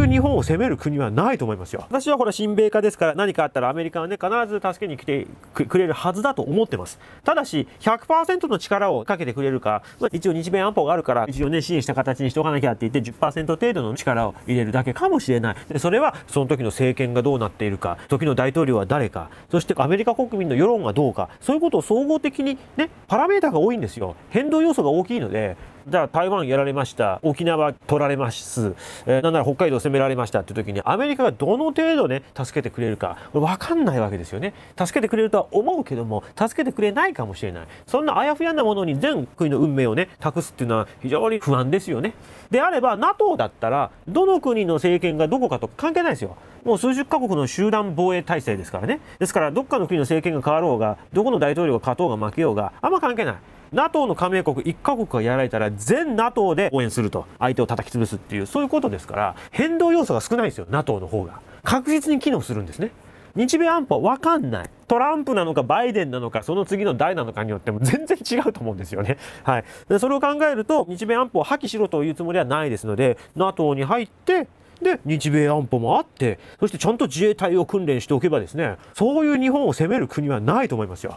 ういう日本を攻める国はないと思いますよ。私はほら、親米化ですから何かあったらアメリカはね、必ず助けに来てくれるはずだと思ってます。ただし、100%の力をかけてくれるか、まあ、一応日米安保があるから、一応ね、支援した形にしておかなきゃって言って10%程度の力を入れるだけかもしれない。で、それはその時の政権がどうなっているか、時の大統領は誰か、そしてアメリカ国民の世論がどうか、そういうことを総合的にね、パラメータが多いんですよ。変動要素が大きいので、じゃあ台湾やられました沖縄取られます、えー、なんなら北海道攻められましたっていう時にアメリカがどの程度ね助けてくれるか分かんないわけですよね助けてくれるとは思うけども助けてくれないかもしれないそんなあやふやなものに全国の運命をね託すっていうのは非常に不安ですよねであれば NATO だったらどの国の政権がどこかと関係ないですよもう数十カ国の集団防衛体制ですからねですからどっかの国の政権が変わろうがどこの大統領が勝とうが負けようがあんま関係ない NATO の加盟国1カ国がやられたら全 NATO で応援すると相手を叩き潰すっていうそういうことですから変動要素が少ないんですよ NATO の方が確実に機能するんですね日米安保は分かんないトランプなのかバイデンなのかその次の代なのかによっても全然違うと思うんですよね。はい、でそれを考えると日米安保を破棄しろというつもりはないですので NATO に入ってで日米安保もあってそしてちゃんと自衛隊を訓練しておけばですねそういう日本を攻める国はないと思いますよ。